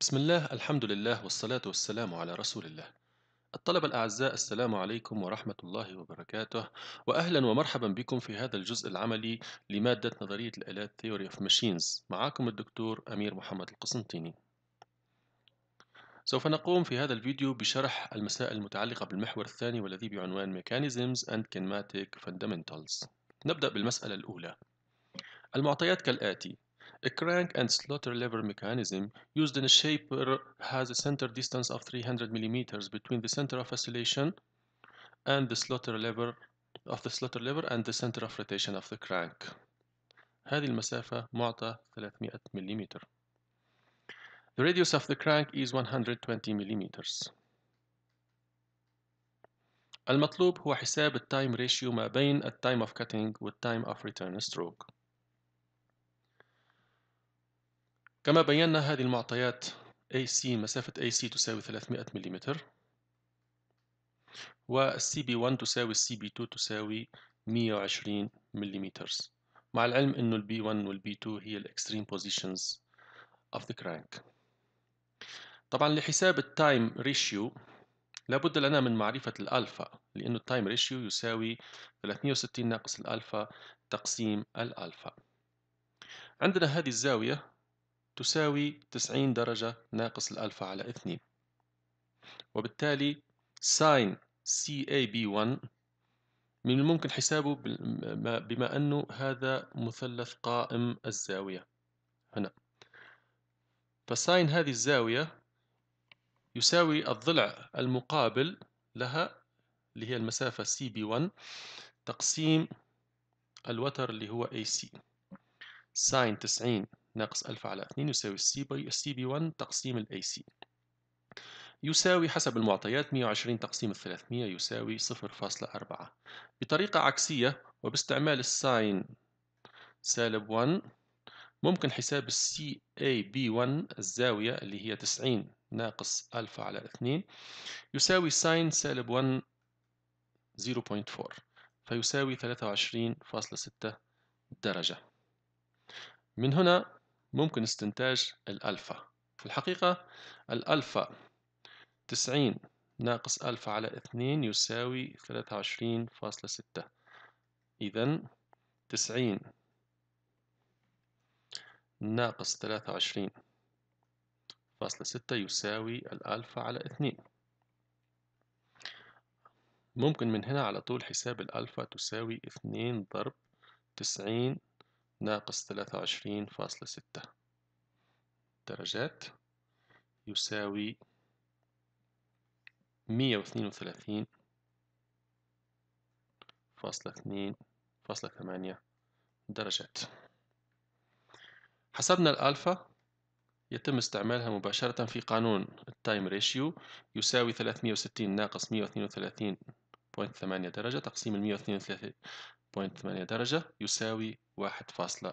بسم الله الحمد لله والصلاة والسلام على رسول الله الطلبة الأعزاء السلام عليكم ورحمة الله وبركاته وأهلا ومرحبا بكم في هذا الجزء العملي لمادة نظرية الآلات Theory of Machines معكم الدكتور أمير محمد القسنطيني سوف نقوم في هذا الفيديو بشرح المسائل المتعلقة بالمحور الثاني والذي بعنوان Mechanisms and Kinematic Fundamentals نبدأ بالمسألة الأولى المعطيات كالآتي A crank and slaughter lever mechanism used in a shaper has a center distance of 300 millimeters between the center of oscillation and the slaughter lever of the slaughter lever and the center of rotation of the crank هذه المسافة معطى 300 millimeter The radius of the crank is 120 millimeters المطلوب هو حساب التايم ريشيو ما بين التايم of cutting والتايم of return stroke كما بينا هذه المعطيات AC مسافة AC تساوي 300 ملم والCB1 تساوي CB2 تساوي 120 ملم مع العلم انه b 1 والبي 2 هي الاكستريم Positions of the Crank طبعا لحساب التايم ريشيو لابد لنا من معرفة الألفا لأنه التايم ريشيو يساوي 360 ناقص الألفا تقسيم الألفا عندنا هذه الزاوية تساوي 90 درجة ناقص الألفا على 2 وبالتالي ساين CAB1 من الممكن حسابه بما أنه هذا مثلث قائم الزاوية هنا فساين هذه الزاوية يساوي الضلع المقابل لها اللي هي المسافة CB1 تقسيم الوتر اللي هو AC ساين 90 ناقص ألفا على 2 يساوي السي بي السي بي 1 تقسيم الاي سي يساوي حسب المعطيات 120 تقسيم 300 يساوي 0.4 بطريقة عكسية وباستعمال الساين سالب 1 ممكن حساب السي اي بي 1 الزاوية اللي هي 90 ناقص ألفا على 2 يساوي ساين سالب 1 0.4 فيساوي 23.6 درجة من هنا ممكن استنتاج الألفا في الحقيقة الألفا تسعين ناقص ألفا على اثنين يساوي ثلاثة وعشرين فاصلة ستة إذن تسعين ناقص ثلاثة وعشرين فاصلة ستة يساوي الألفا على اثنين ممكن من هنا على طول حساب الألفا تساوي اثنين ضرب تسعين ناقص ثلاثة وعشرين فاصلة ستة درجات يساوي مية واثنين وثلاثين فاصلة اثنين فاصلة ثمانية درجات حسبنا الألفا يتم استعمالها مباشرة في قانون التايم ريشيو يساوي 360 ناقص 132 1.8 درجة تقسيم المية 132.8 درجة يساوي 1.72